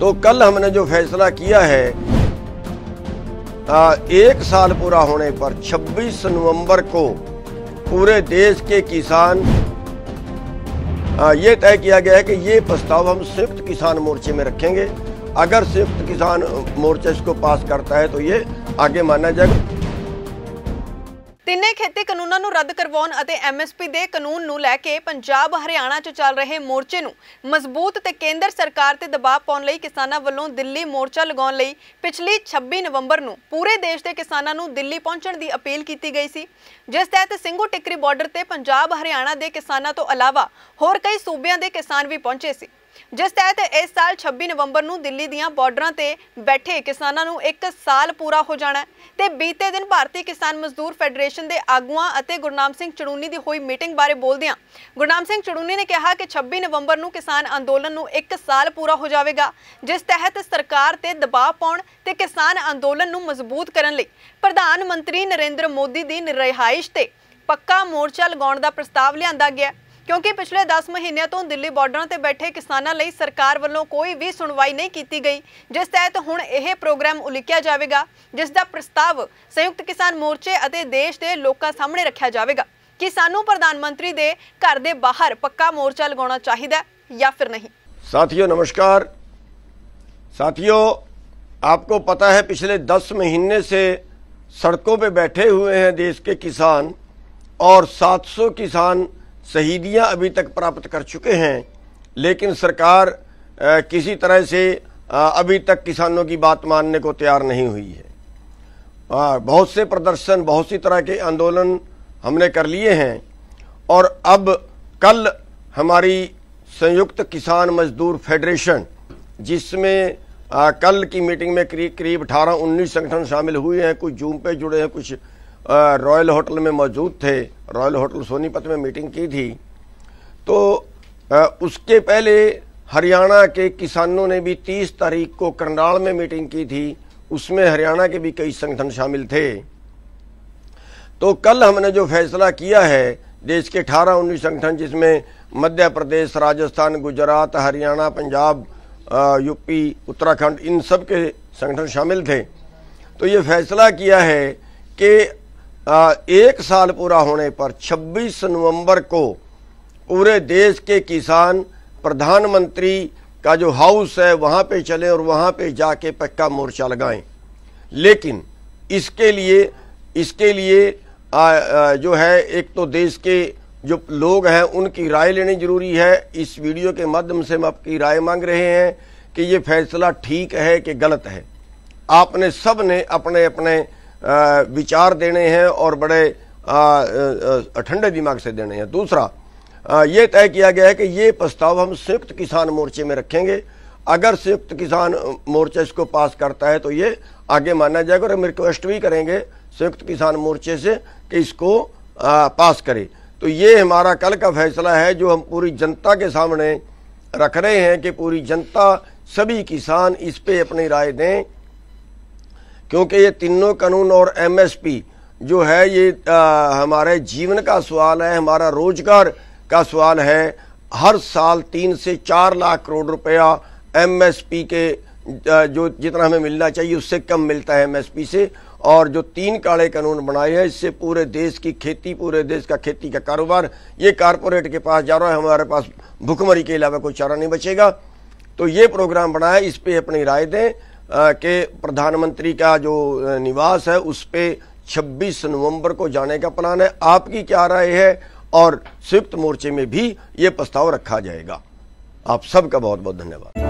तो कल हमने जो फैसला किया है आ, एक साल पूरा होने पर 26 नवंबर को पूरे देश के किसान आ, ये तय किया गया है कि ये प्रस्ताव हम संयुक्त किसान मोर्चे में रखेंगे अगर संयुक्त किसान मोर्चा इसको पास करता है तो ये आगे माना जाएगा ਤਿੰਨੇ ਖੇਤੀ ਕਾਨੂੰਨਾਂ ਨੂੰ ਰੱਦ ਕਰਵਾਉਣ ਅਤੇ ਐਮਐਸਪੀ ਦੇ ਕਾਨੂੰਨ ਨੂੰ ਲੈ ਕੇ ਪੰਜਾਬ ਹਰਿਆਣਾ 'ਚ ਚੱਲ ਰਹੇ ਮੋਰਚੇ ਨੂੰ ਮਜ਼ਬੂਤ ਤੇ ਕੇਂਦਰ ਸਰਕਾਰ ਤੇ ਦਬਾਅ ਪਾਉਣ ਲਈ ਕਿਸਾਨਾਂ ਵੱਲੋਂ ਦਿੱਲੀ ਮੋਰਚਾ ਲਗਾਉਣ ਲਈ ਪਿਛਲੀ 26 ਨਵੰਬਰ ਨੂੰ ਪੂਰੇ ਦੇਸ਼ ਦੇ ਕਿਸਾਨਾਂ ਨੂੰ ਦਿੱਲੀ ਪਹੁੰਚਣ ਦੀ ਅਪੀਲ ਕੀਤੀ ਗਈ ਸੀ ਜਿਸ ਤਹਿਤ ਸਿੰਘੂ ਟਿਕਰੀ ਬਾਰਡਰ ਤੇ ਪੰਜਾਬ ਹਰਿਆਣਾ ਦੇ ਕਿਸਾਨਾਂ ਤੋਂ ਇਲਾਵਾ ਹੋਰ ਕਈ ਸੂਬਿਆਂ ਦੇ ਕਿਸਾਨ ਵੀ ਪਹੁੰਚੇ ਸੀ ਜਿਸ ਤਹਿਤ ਇਸ ਸਾਲ 26 ਨਵੰਬਰ ਨੂੰ ਦਿੱਲੀ ਦੀਆਂ ਬਾਰਡਰਾਂ ਤੇ ਬੈਠੇ ਕਿਸਾਨਾਂ ਨੂੰ ਇੱਕ ਸਾਲ ਪੂਰਾ ਹੋ ਜਾਣਾ ਤੇ ਬੀਤੇ ਦਿਨ ਭਾਰਤੀ ਕਿਸਾਨ ਮਜ਼ਦੂਰ ਫੈਡਰੇਸ਼ਨ ਦੇ ਆਗੂਆਂ ਅਤੇ ਗੁਰਨਾਮ ਸਿੰਘ ਚੜੂਨੀ ਦੀ ਹੋਈ ਮੀਟਿੰਗ ਬਾਰੇ ਬੋਲਦਿਆਂ ਗੁਰਨਾਮ ਸਿੰਘ ਚੜੂਨੀ ਨੇ ਕਿਹਾ ਕਿ 26 ਨਵੰਬਰ ਨੂੰ ਕਿਸਾਨ ਅੰਦੋਲਨ ਨੂੰ ਇੱਕ ਸਾਲ ਪੂਰਾ ਹੋ ਜਾਵੇਗਾ ਜਿਸ ਤਹਿਤ ਸਰਕਾਰ ਤੇ ਦਬਾਅ ਪਾਉਣ ਤੇ ਕਿਸਾਨ ਅੰਦੋਲਨ ਨੂੰ ਮਜ਼ਬੂਤ ਕਰਨ ਲਈ ਪ੍ਰਧਾਨ ਮੰਤਰੀ ਨਰਿੰਦਰ ਮੋਦੀ ਦੀ ਨਿਰਹਾਇਸ਼ ਤੇ ਪੱਕਾ ਮੋਰਚਾ ਲਗਾਉਣ ਦਾ ਪ੍ਰਸਤਾਵ ਲਿਆਂਦਾ ਗਿਆ क्योंकि पिछले दस महीनों तो दिल्ली बॉडर से बैठे किसान लकार वालों कोई भी सुनवाई नहीं की गई जिस तहत तो हूँ यह प्रोग्राम उलीकया जाएगा जिसका प्रस्ताव संयुक्त किसान मोर्चे और देश के दे लोगों सामने रखा जाएगा कि सू प्रधानमंत्री के घर के बाहर पक्का मोर्चा लगा चाहिए या फिर नहीं साथियों नमस्कार साथियों आपको पता है पिछले दस महीने से सड़कों पर बैठे हुए हैं देश के किसान और 700 किसान शहीदियाँ अभी तक प्राप्त कर चुके हैं लेकिन सरकार किसी तरह से अभी तक किसानों की बात मानने को तैयार नहीं हुई है बहुत से प्रदर्शन बहुत सी तरह के आंदोलन हमने कर लिए हैं और अब कल हमारी संयुक्त किसान मजदूर फेडरेशन जिसमें कल की मीटिंग में करीब करीब अठारह उन्नीस संगठन शामिल हुए हैं कुछ जूम पे जुड़े हैं कुछ रॉयल होटल में मौजूद थे रॉयल होटल सोनीपत में मीटिंग की थी तो उसके पहले हरियाणा के किसानों ने भी 30 तारीख को करनाल में मीटिंग की थी उसमें हरियाणा के भी कई संगठन शामिल थे तो कल हमने जो फैसला किया है देश के 18 उन्नीस संगठन जिसमें मध्य प्रदेश राजस्थान गुजरात हरियाणा पंजाब यूपी उत्तराखंड इन सब के संगठन शामिल थे तो ये फैसला किया है कि एक साल पूरा होने पर 26 नवंबर को पूरे देश के किसान प्रधानमंत्री का जो हाउस है वहाँ पे चलें और वहाँ पे जाके पक्का मोर्चा लगाएं लेकिन इसके लिए इसके लिए आ, आ, जो है एक तो देश के जो लोग हैं उनकी राय लेनी ज़रूरी है इस वीडियो के माध्यम से हम आपकी राय मांग रहे हैं कि ये फैसला ठीक है कि गलत है आपने सब ने अपने अपने विचार देने हैं और बड़े ठंडे दिमाग से देने हैं दूसरा ये तय किया गया है कि ये प्रस्ताव हम संयुक्त किसान मोर्चे में रखेंगे अगर संयुक्त किसान मोर्चा इसको पास करता है तो ये आगे माना जाएगा और हम रिक्वेस्ट भी करेंगे संयुक्त किसान मोर्चे से कि इसको आ, पास करे तो ये हमारा कल का फैसला है जो हम पूरी जनता के सामने रख रहे हैं कि पूरी जनता सभी किसान इस पे अपनी राय दें क्योंकि ये तीनों कानून और एमएसपी जो है ये आ, हमारे जीवन का सवाल है हमारा रोजगार का सवाल है हर साल तीन से चार लाख करोड़ रुपया एमएसपी के जो जितना हमें मिलना चाहिए उससे कम मिलता है एमएसपी से और जो तीन काले कानून बनाए हैं इससे पूरे देश की खेती पूरे देश का खेती का कारोबार ये कारपोरेट के पास जा रहा है हमारे पास भुखमरी के अलावा कोई चारा नहीं बचेगा तो ये प्रोग्राम बनाया इस पर अपनी राय दें के प्रधानमंत्री का जो निवास है उस पर छब्बीस नवंबर को जाने का प्लान है आपकी क्या राय है और संयुक्त मोर्चे में भी ये प्रस्ताव रखा जाएगा आप सबका बहुत बहुत धन्यवाद